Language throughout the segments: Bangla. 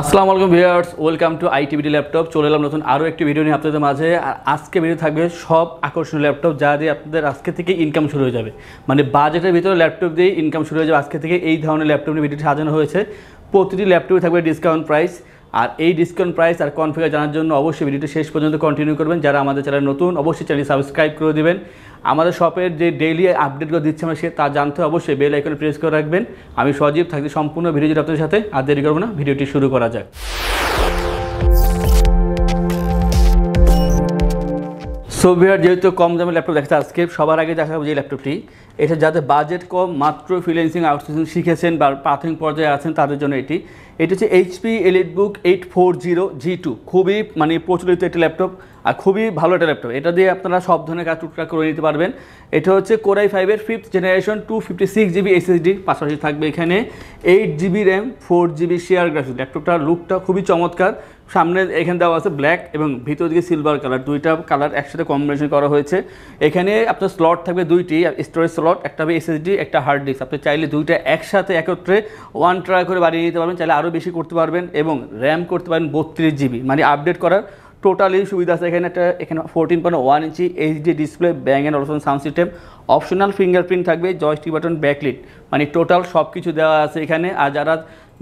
আসসালামু আলাইকুম viewers welcome to ITVD laptop চলে এলাম নতুন আরও একটি ভিডিও নিয়ে আপনাদের মাঝে আর আজকে ভিডিও থাকবে সব আকর্ষণীয় ল্যাপটপ যা দিয়ে আপনাদের আজকে থেকে ইনকাম শুরু হয়ে যাবে মানে বাজেটের ভিতরে ল্যাপটপ দিয়ে ইনকাম শুরু হয়ে যাবে আজকে থেকে এই ধরনের ল্যাপটপ নিয়ে ভিডিওটি সাজানো হয়েছে প্রতিটি ল্যাপটপে থাকবে ডিসকাউন্ট প্রাইস আর এই ডিসকাউন্ট প্রাইস আর কনফিগার জানার জন্য অবশ্যই ভিডিওটি শেষ পর্যন্ত কন্টিনিউ করবেন যারা আমাদের চ্যানেল নতুন অবশ্যই চ্যানেল সাবস্ক্রাইব করে দেবেন আমাদের শপের যে ডেইলি আপডেটগুলো দিচ্ছে আমরা সে তা জানতে অবশ্যই বেল আইকনে প্রেস করে রাখবেন আমি সজীব থাকি সম্পূর্ণ ভিডিওটি আপনাদের সাথে আর দেরি করবো না ভিডিওটি শুরু করা যাক সোভিয়ার যেহেতু কম দামে ল্যাপটপ দেখাচ্ছে আজকে সবার আগে দেখা হবে যে ল্যাপটপটি এটা যাদের বাজেট কম মাত্র ফিলেন্সিং আউটসোর্সিং শিখেছেন বা প্রাথমিক পর্যায়ে আছেন তাদের জন্য এটি এটি হচ্ছে HP EliteBook eight four zero G two খুবই মানে প্রচলিত একটি ল্যাপটপ আর খুবই ভালো একটা ল্যাপটপ এটা দিয়ে আপনারা সব ধরনের কাজ টুকটাক করে নিতে পারবেন এটা হচ্ছে কোরাই ফাইভের fifth generation two fifty six GB SSD পাশাপাশি থাকবে এখানে eight GB RAM four GB share graphic ল্যাপটপটার লুকটা খুবই চমৎকার সামনে এখানে দেওয়া আছে ব্ল্যাক এবং ভিতর দিকে সিলভার কালার দুইটা কালার একসাথে কম্বিনেশন করা হয়েছে এখানে আপনার স্লট থাকবে দুইটি স্টোরেজ স্লট একটা হবে এসএসডি একটা হার্ড ডিস্ক আপনি চাইলে দুইটা একসাথে একত্রে ওয়ান ট্রাই করে বাড়িয়ে নিতে পারবেন চাইলে আরও বেশি করতে পারবেন এবং র্যাম করতে পারেন বত্রিশ জিবি মানে আপডেট করার টোটালি সুবিধা আছে এখানে একটা এখানে fourteen point one inch HD display Bang and Olufsen sound system optional fingerprint থাকবে জয়স্টি বাটন ব্যাকলিট মানে টোটাল সব কিছু দেওয়া আছে এখানে আর যারা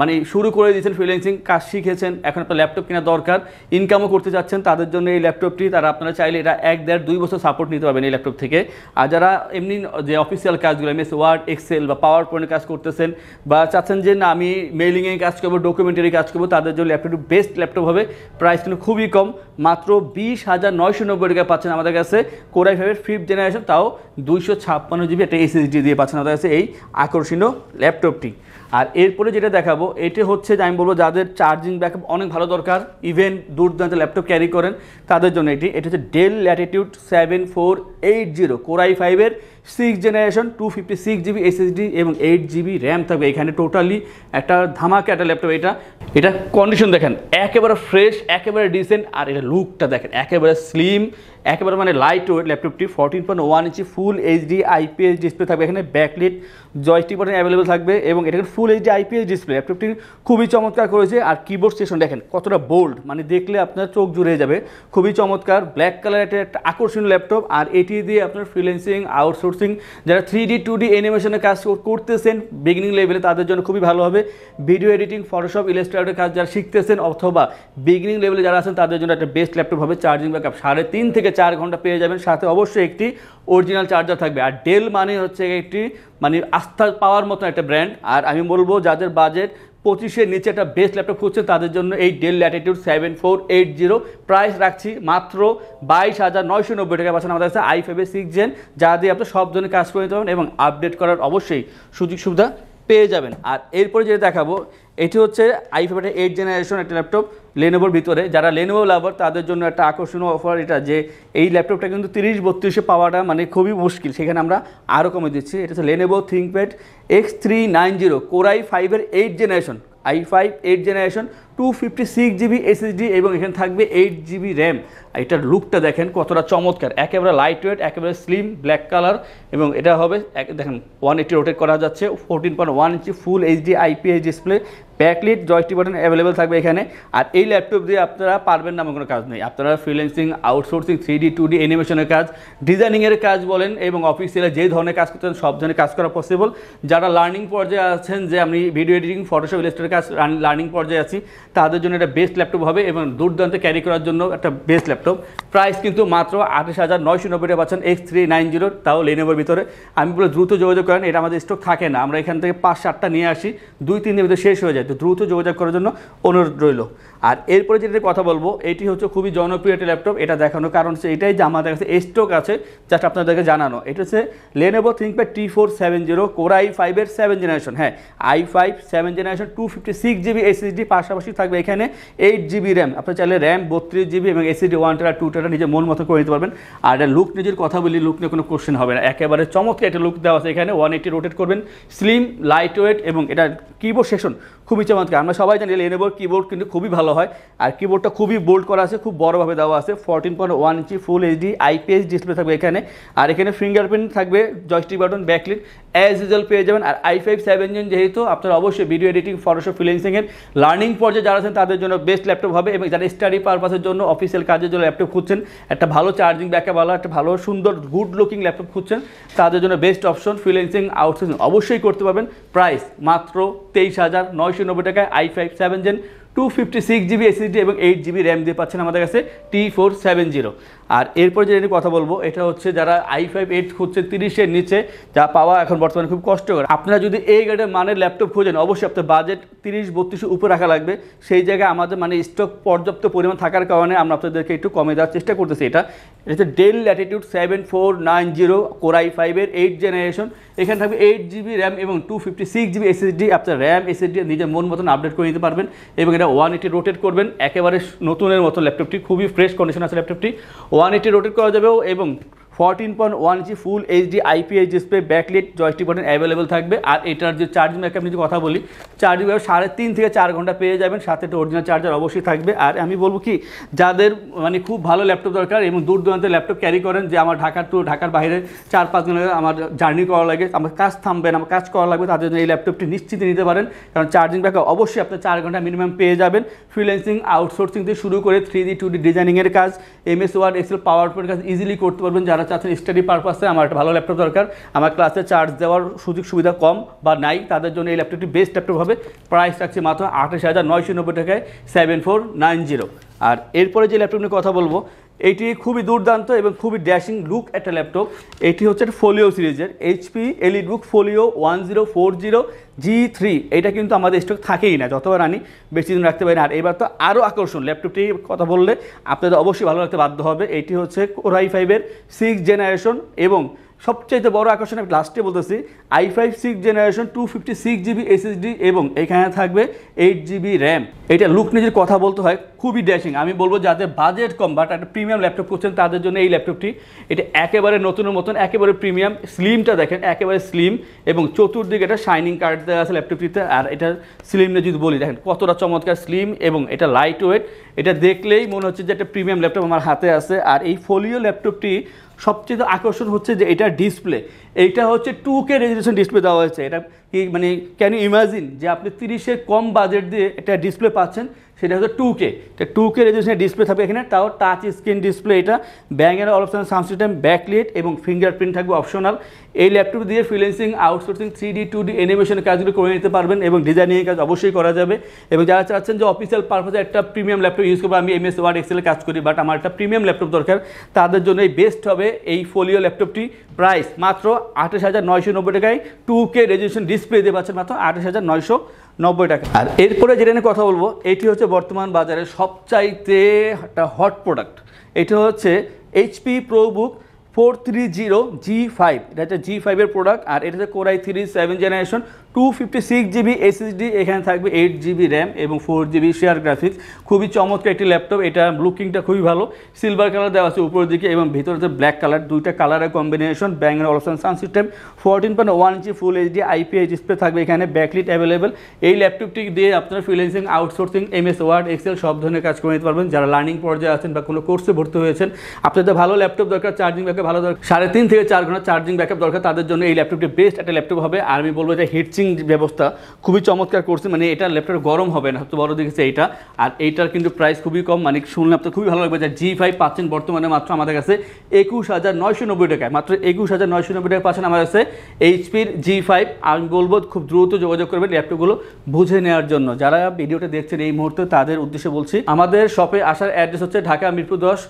মানে শুরু করে দিয়েছেন ফ্রিল্যান্সিং কাজ শিখেছেন এখন আপনার ল্যাপটপ কেনা দরকার ইনকামও করতে যাচ্ছেন তাদের জন্য এই ল্যাপটপটি তারা আপনারা চাইলে এটা এক দেড় দুই বছর সাপোর্ট নিতে পারবেন এই ল্যাপটপ থেকে আর যারা এমনি যে অফিসিয়াল কাজগুলো এম এস ওয়ার্ড এক্সেল বা পাওয়ার পয়েন্টের কাজ করতেছেন বা চাচ্ছেন যে না আমি মেইলিংয়ে কাজ করবো ডকুমেন্টারি কাজ করবো তাদের জন্য ল্যাপটপটি বেস্ট ল্যাপটপ হবে প্রাইস কিন্তু খুবই কম মাত্র বিশ হাজার নয়শো নব্বই টাকা পাচ্ছেন আমাদের কাছে কোরাই ফাইভের ফিফ্থ জেনারেশন তাও দুইশো ছাপ্পান্ন জিবি একটা এসএসডি দিয়ে পাচ্ছেন আমাদের কাছে এই আকর্ষণীয় ল্যাপটপটি আর এরপরে যেটা দেখাবো এটি হচ্ছে যে আমি বলবো যাদের চার্জিং ব্যাকআপ অনেক ভালো দরকার ইভেন দূর দূরান্ত ল্যাপটপ ক্যারি করেন তাদের জন্য এটি এটা হচ্ছে Dell Latitude seven four eight zero core i ফাইভের six generation two fifty six GB SSD এবং এইট জিবি র্যাম থাকবে এখানে টোটালি একটা ধামাকা একটা ল্যাপটপ এটা এটা কন্ডিশন দেখেন একেবারে ফ্রেশ একেবারে ডিসেন্ট আর এটা লুকটা দেখেন একেবারে স্লিম একেবারে মানে লাইট ওয়েট ল্যাপটপটি fourteen point one inch full HD IPS display থাকবে এখানে ব্যাকলিট জয়স্টি বাটন অ্যাভেলেবেল থাকবে এবং এটা ফুল এইচডি আইপিএস ডিসপ্লে ল্যাপটপটি খুবই চমৎকার করেছে আর কিবোর্ড স্টেশন দেখেন কতটা বোল্ড মানে দেখলে আপনার চোখ জুড়ে যাবে খুবই চমৎকার ব্ল্যাক কালারের একটা আকর্ষণীয় ল্যাপটপ আর এটি দিয়ে আপনার ফ্রিলেন্সিং আউটসোর্স আউটসোর্সিং যারা থ্রি ডি টু ডি অ্যানিমেশনের কাজ করতেছেন বিগিনিং লেভেলে তাদের জন্য খুবই ভালো হবে ভিডিও এডিটিং ফটোশপ ইলাস্ট্রেটরের কাজ যারা শিখতেছেন অথবা বিগিনিং লেভেলে যারা আছেন তাদের জন্য একটা বেস্ট ল্যাপটপ হবে চার্জিং ব্যাকআপ সাড়ে তিন থেকে চার ঘন্টা পেয়ে যাবেন সাথে অবশ্যই একটি অরিজিনাল চার্জার থাকবে আর ডেল মানে হচ্ছে একটি মানে আস্থা পাওয়ার মতো একটা ব্র্যান্ড আর আমি বলবো যাদের বাজেট পঁচিশের নিচে একটা বেস্ট ল্যাপটপ খুঁজছেন তাদের জন্য এই Dell Latitude seven four eight zero price রাখছি মাত্র বাইশ হাজার নয়শো নব্বই টাকা পাচ্ছেন আমাদের কাছে আই ফাইভের সিক্স জেন যা দিয়ে আপনি সব ধরনের কাজ করে নিতে পারবেন এবং আপডেট করার অবশ্যই সুযোগ সুবিধা পেয়ে যাবেন আর এরপরে যেটা দেখাবো এটি হচ্ছে আই এইট জেনারেশন একটা ল্যাপটপ লেনোভোর ভিতরে যারা লেনোভো লাভার তাদের জন্য একটা আকর্ষণীয় অফার এটা যে এই ল্যাপটপটা কিন্তু তিরিশ বত্রিশে পাওয়াটা মানে খুবই মুশকিল সেখানে আমরা আরও কমে দিচ্ছি এটা হচ্ছে Lenovo ThinkPad X three nine zero core i ফাইভের eight generation i five eight generation two fifty six GB SSD এবং এখানে থাকবে এইট জিবি র্যাম এটার লুকটা দেখেন কতটা চমৎকার একেবারে লাইট ওয়েট একেবারে স্লিম ব্ল্যাক কালার এবং এটা হবে দেখেন ওয়ান এইটি রোটেট করা যাচ্ছে fourteen point one inch full HD IPS display backlit joystick button available থাকবে এখানে আর এই ল্যাপটপ দিয়ে আপনারা পারবেন না কোনো কাজ নেই আপনারা freelancing outsourcing three D two D অ্যানিমেশনের কাজ ডিজাইনিংয়ের কাজ বলেন এবং অফিসিয়ালে যে ধরনের কাজ করতে সব ধরনের কাজ করা পসিবল যারা লার্নিং পর্যায়ে আছেন যে আমি ভিডিও এডিটিং ফটোশপ ইলেস্টের কাজ লার্নিং পর্যায়ে আছি তাদের জন্য এটা বেস্ট ল্যাপটপ হবে এবং দুর্দান্ত ক্যারি করার জন্য একটা বেস্ট ল্যাপটপ প্রাইস কিন্তু মাত্র আঠাশ হাজার নয়শো নব্বই টাকা পাচ্ছেন এক্স থ্রি নাইন জিরো তাও লেনেভার ভিতরে আমি বলে দ্রুত যোগাযোগ করেন এটা আমাদের স্টক থাকে না আমরা এখান থেকে পাঁচ সাতটা নিয়ে আসি দুই তিন দিনের ভিতরে শেষ হয়ে যায় তো দ্রুত যোগাযোগ করার জন্য অনুরোধ রইল আর এরপরে যেটা কথা বলবো এটি হচ্ছে খুবই জনপ্রিয় একটি ল্যাপটপ এটা দেখানোর কারণ হচ্ছে এটাই যে আমাদের কাছে স্টক আছে জাস্ট আপনাদেরকে জানানো এটা হচ্ছে Lenovo ThinkPad T four seven zero core I ফাইভের সেভেন জেনারেশন হ্যাঁ i five seven generation two fifty six GB SSD পাশাপাশি থাকবে এখানে এইট জিবি র্যাম আপনি চাইলে র্যাম বত্রিশ জিবি এবং এসিডি ওয়ান টেরা টু টেরা নিজের মন মতো করে নিতে পারবেন আর এটা লুক নিজের কথা বলি লুক নিয়ে কোনো কোশ্চেন হবে না একেবারে চমৎকার একটা লুক দেওয়া আছে এখানে ওয়ান এইটি রোটেট করবেন স্লিম লাইট ওয়েট এবং এটা কিবোর্ড সেশন খুবই চমৎকার আমরা সবাই জানি লেনেবোর কিবোর্ড কিন্তু খুবই ভালো হয় আর কিবোর্ডটা খুবই বোল্ড করা আছে খুব বড়োভাবে দেওয়া আছে fourteen point one inch full HD IPS display থাকবে এখানে আর এখানে ফিঙ্গারপ্রিন্ট থাকবে joystick button backlit as usual পেয়ে যাবেন আর আই ফাইভ সেভেন যেহেতু আপনার অবশ্যই ভিডিও এডিটিং ফটোশপ ফিলেন্সিংয়ের লার্নিং পর্যায়ে যারা আছেন তাদের জন্য বেস্ট ল্যাপটপ হবে এবং যারা স্টাডি পারপাসের জন্য অফিসিয়াল কাজের জন্য ল্যাপটপ খুঁজছেন একটা ভালো চার্জিং ব্যাকআপ ভালো একটা ভালো সুন্দর গুড লুকিং ল্যাপটপ খুঁজছেন তাদের জন্য বেস্ট অপশন ফ্রিলেন্সিং আউটসোর্সিং অবশ্যই করতে পারবেন প্রাইস মাত্র তেইশ হাজার নয়শো নব্বই টাকায় I five seven gen two fifty six GB SSD এবং এইট জিবি র্যাম দিয়ে পাচ্ছেন আমাদের কাছে টি ফোর সেভেন জিরো আর এরপর যেটা নিয়ে কথা বলবো এটা হচ্ছে যারা আই ফাইভ এইট খুঁজছে তিরিশের নিচে যা পাওয়া এখন বর্তমানে খুব কষ্টকর আপনারা যদি এই গ্রেডের মানের ল্যাপটপ খোঁজেন অবশ্যই আপনার বাজেট তিরিশ বত্রিশের উপরে রাখা লাগবে সেই জায়গায় আমাদের মানে স্টক পর্যাপ্ত পরিমাণ থাকার কারণে আমরা আপনাদেরকে একটু কমে দেওয়ার চেষ্টা করতেছি এটা এটা হচ্ছে Dell Latitude seven four nine zero core I ফাইভের এইট জেনারেশন এখানে থাকবে এইট জিবি র্যাম এবং two fifty six GB SSD আপনার র্যাম এসএসডি নিজের মন মতন আপডেট করে নিতে পারবেন এবং এটা ওয়ান এইটি রোটেট করবেন একেবারে নতুনের মতো ল্যাপটপটি খুবই ফ্রেশ কন্ডিশন আছে ল্যাপটপটি ওয়ান এইটি রোটেট করা যাবে এবং fourteen point one inch full HD IPS display backlit joystick button available থাকবে আর এটার যে চার্জ ব্যাকআপ নিয়ে কথা বলি চার্জ ব্যাকআপ সাড়ে তিন থেকে চার ঘন্টা পেয়ে যাবেন সাথে একটা অরিজিনাল চার্জার অবশ্যই থাকবে আর আমি বলবো কি যাদের মানে খুব ভালো ল্যাপটপ দরকার এবং দূর দূরান্তে ল্যাপটপ ক্যারি করেন যে আমার ঢাকার তো ঢাকার বাইরে চার পাঁচ ঘন্টা আমার জার্নি করা লাগে আমার কাজ থামবেন আমার কাজ করা লাগবে তাদের জন্য এই ল্যাপটপটি নিশ্চিত নিতে পারেন কারণ চার্জিং ব্যাকআপ অবশ্যই আপনার চার ঘন্টা মিনিমাম পেয়ে যাবেন ফ্রিল্যান্সিং আউটসোর্সিং থেকে শুরু করে থ্রি ডি টু ডি ডিজাইনিংয়ের কাজ MS Word Excel PowerPoint কাজ ইজিলি করতে পারবেন যারা চাচ্ছেন স্টাডি পারপাসে আমার একটা ভালো ল্যাপটপ দরকার আমার ক্লাসে চার্জ দেওয়ার সুযোগ সুবিধা কম বা নাই তাদের জন্য এই ল্যাপটপটি বেস্ট ল্যাপটপ হবে প্রাইস থাকছে মাত্র আঠাশ হাজার নয়শো নব্বই টাকায় সেভেন ফোর নাইন জিরো আর এরপরে যে ল্যাপটপ নিয়ে কথা বলবো এইটি খুবই দুর্দান্ত এবং খুবই ড্যাশিং লুক একটা ল্যাপটপ এটি হচ্ছে ফোলিও সিরিজের HP EliteBook folio one zero four zero G three এটা কিন্তু আমাদের স্টক থাকেই না যতবার আনি বেশি দিন রাখতে পারি না আর এবার তো আরও আকর্ষণ ল্যাপটপটি কথা বললে আপনাদের অবশ্যই ভালো রাখতে বাধ্য হবে এটি হচ্ছে কোরাই ফাইভের সিক্স জেনারেশন এবং সবচাইতে বড় আকর্ষণ আমি লাস্টে বলতেছি I five six generation two fifty six GB SSD এবং এখানে থাকবে এইট জিবি র্যাম এটা লুক নিজের কথা বলতে হয় খুবই ড্যাশিং আমি বলবো যাদের বাজেট কম বাট একটা প্রিমিয়াম ল্যাপটপ করছেন তাদের জন্য এই ল্যাপটপটি এটা একেবারে নতুনের মতন একেবারে প্রিমিয়াম স্লিমটা দেখেন একেবারে স্লিম এবং চতুর্দিকে এটা শাইনিং কার্ড দেওয়া আছে ল্যাপটপটিতে আর এটা স্লিম নিয়ে যদি বলি দেখেন কতটা চমৎকার স্লিম এবং এটা লাইট ওয়েট এটা দেখলেই মনে হচ্ছে যে একটা প্রিমিয়াম ল্যাপটপ আমার হাতে আছে আর এই ফোলিও ল্যাপটপটি সবচেয়ে আকর্ষণ হচ্ছে যে এটা ডিসপ্লে এইটা হচ্ছে টু কে রেজলিউশন ডিসপ্লে দেওয়া হয়েছে এটা কি মানে ক্যান ইউ ইমাজিন যে আপনি তিরিশের কম বাজেট দিয়ে এটা ডিসপ্লে পাচ্ছেন সেটা হচ্ছে টু কে টু কে রেজুলেশনের ডিসপ্লে থাকবে এখানে তাও টাচ স্ক্রিন ডিসপ্লে এটা ব্যাঙ্গের অপশন সাউন্ড সিস্টেম ব্যাকলিট এবং ফিঙ্গারপ্রিন্ট থাকবে অপশনাল এই ল্যাপটপ দিয়ে freelancing outsourcing three D two D animation কাজগুলো করে নিতে পারবেন এবং ডিজাইনিং কাজ অবশ্যই করা যাবে এবং যারা চাচ্ছেন যে অফিসিয়াল পারপাসে একটা প্রিমিয়াম ল্যাপটপ ইউজ করবো আমি এমএস ওয়ার্ড এক্সেলে কাজ করি বাট আমার একটা প্রিমিয়াম ল্যাপটপ দরকার তাদের জন্য এই বেস্ট হবে এই ফোলিও ল্যাপটপটি প্রাইস মাত্র আঠাশ হাজার নয়শো নব্বই টাকায় টু কে রেজুলেশন ডিসপ্লে দিয়ে পাচ্ছেন মাত্র আঠাশ হাজার নয়শো নব্বই টাকা আর এরপরে যেটা নিয়ে কথা বলবো এটি হচ্ছে বর্তমান বাজারে সবচাইতে একটা হট প্রোডাক্ট এটা হচ্ছে HP ProBook four three zero G five এটা হচ্ছে জি ফাইভের প্রোডাক্ট আর এটা হচ্ছে core i three seven generation two fifty six GB SSD এখানে থাকবে এইট জিবি র্যাম এবং ফোর জিবি শেয়ার গ্রাফিক্স খুবই চমৎকার একটি ল্যাপটপ এটা লুকিংটা খুবই ভালো সিলভার কালার দেওয়া আছে উপরের দিকে এবং ভিতরে ব্ল্যাক কালার দুইটা কালারের কম্বিনেশন ব্যাঙ্গের অলসান সান system fourteen point one inch full HD IPS display থাকবে এখানে ব্যাকলিট অ্যাভেলেবেল এই ল্যাপটপটি দিয়ে আপনারা freelancing outsourcing MS Word Excel সব ধরনের কাজ করে নিতে পারবেন যারা লার্নিং পর্যায়ে আছেন বা কোনো কোর্সে ভর্তি হয়েছেন আপনাদের ভালো ল্যাপটপ দরকার চার্জিং ব্যাকআপ ভালো দরকার সাড়ে তিন থেকে চার ঘন্টা চার্জিং ব্যাকআপ দরকার তাদের জন্য এই ল্যাপটপটি বেস্ট একটা ল্যাপটপ হবে আর আমি বলবো যে হিটসিং ব্যবস্থা খুবই চমৎকার করছে মানে এটা ল্যাপটপ গরম হবে না সবচেয়ে বড় দেখেছে এটা আর এইটার কিন্তু প্রাইস খুবই কম মানে শুনলাম তো খুবই ভালো লাগবে যে জি ফাইভ পাচ্ছেন বর্তমানে মাত্র আমাদের কাছে একুশ হাজার নয়শো নব্বই টাকায় মাত্র একুশ হাজার নয়শো নব্বই টাকা পাচ্ছেন আমার কাছে এইচপির জি ফাইভ আমি বলবো খুব দ্রুত যোগাযোগ করবেন ল্যাপটপগুলো বুঝে নেওয়ার জন্য যারা ভিডিওটা দেখছেন এই মুহূর্তে তাদের উদ্দেশ্যে বলছি আমাদের শপে আসার অ্যাড্রেস হচ্ছে ঢাকা মিরপুর দশ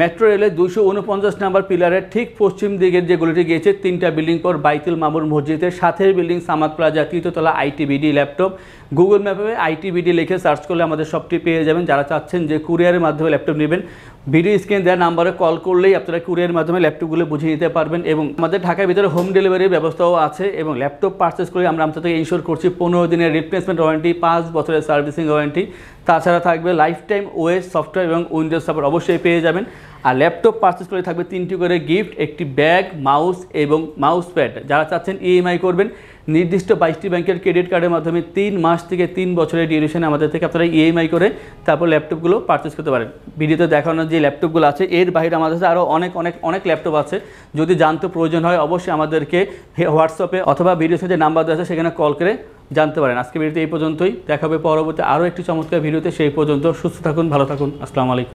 মেট্রো রেলের দুশো উনপঞ্চাশ নাম্বার পিলারের ঠিক পশ্চিম দিকের যে গলিটি গিয়েছে তিনটা বিল্ডিং পর বাইতুল মামুর মসজিদের সাথের বিল্ডিং সামাদ প্লাজা তৃতীয়তলা আইটিবিডি ল্যাপটপ গুগল ম্যাপে আইটিবিডি লিখে সার্চ করলে আমাদের সবটি পেয়ে যাবেন যারা চাচ্ছেন যে কুরিয়ারের মাধ্যমে ল্যাপটপ নেবেন ভিডিও স্ক্রিন দেওয়া নাম্বারে কল করলেই আপনারা কুরিয়ার মাধ্যমে ল্যাপটপগুলো বুঝিয়ে নিতে পারবেন এবং আমাদের ঢাকার ভিতরে হোম ডেলিভারির ব্যবস্থাও আছে এবং ল্যাপটপ পারচেস করে আমরা আমাদের থেকে ইনশোর করছি পনেরো দিনের রিপ্লেসমেন্ট ওয়ারেন্টি পাঁচ বছরের সার্ভিসিং ওয়ারেন্টি তাছাড়া থাকবে লাইফ টাইম ওএস সফটওয়্যার এবং উইন্ডোজ সাপোর্ট অবশ্যই পেয়ে যাবেন আর ল্যাপটপ পারচেস করে থাকবে তিনটি করে গিফট একটি ব্যাগ মাউস এবং মাউস প্যাড যারা চাচ্ছেন ইএমআই e করবেন নির্দিষ্ট বাইশটি ব্যাংকের ক্রেডিট কার্ডের মাধ্যমে তিন মাস থেকে তিন বছরের ডিউরেশনে আমাদের থেকে আপনারা ইএমআই e করে তারপর ল্যাপটপগুলো পারচেস করতে পারেন ভিডিওতে দেখানো যে ল্যাপটপগুলো আছে এর বাইরে আমাদের কাছে আরও অনেক অনেক অনেক ল্যাপটপ আছে যদি জানতে প্রয়োজন হয় অবশ্যই আমাদেরকে হোয়াটসঅ্যাপে অথবা ভিডিও সাথে নাম্বার দেওয়া আছে সেখানে কল করে জানতে পারেন আজকে ভিডিওতে এই পর্যন্তই দেখাবে পরবর্তী আরও একটি চমৎকার ভিডিওতে সেই পর্যন্ত সুস্থ থাকুন ভালো থাকুন আসসালামু আলাইকুম